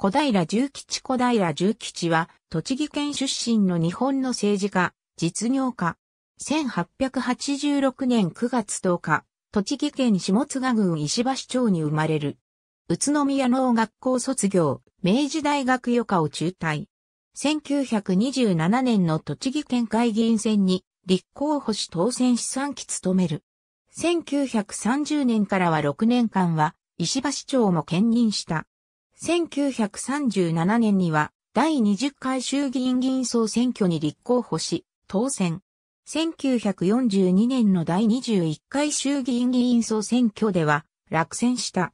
小平重吉小平重吉は、栃木県出身の日本の政治家、実業家。1886年9月10日、栃木県下津賀郡石橋町に生まれる。宇都宮農学校卒業、明治大学予科を中退。1927年の栃木県会議員選に立候補し当選し3期務める。1930年からは6年間は石橋町も兼任した。1937年には第20回衆議院議員総選挙に立候補し、当選。1942年の第21回衆議院議員総選挙では落選した。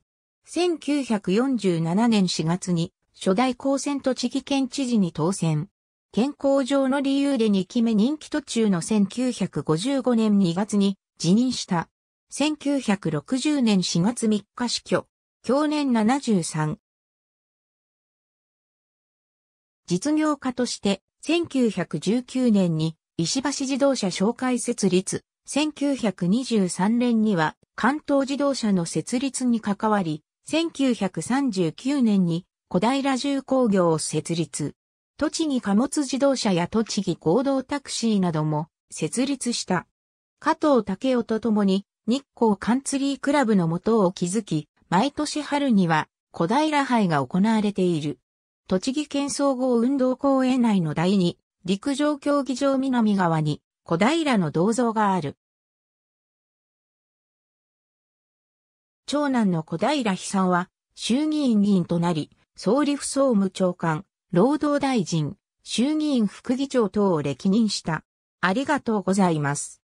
1947年4月に初代高選栃木県知事に当選。健康上の理由で2期目任期途中の1955年2月に辞任した。1960年4月3日死去。去年73、実業家として、1919年に石橋自動車紹介設立、1923年には関東自動車の設立に関わり、1939年に小平重工業を設立。栃木貨物自動車や栃木合同タクシーなども設立した。加藤武夫と共に日光カンツリークラブの元を築き、毎年春には小平杯が行われている。栃木県総合運動公園内の第二陸上競技場南側に小平の銅像がある。長男の小平久夫は衆議院議員となり、総理府総務長官、労働大臣、衆議院副議長等を歴任した。ありがとうございます。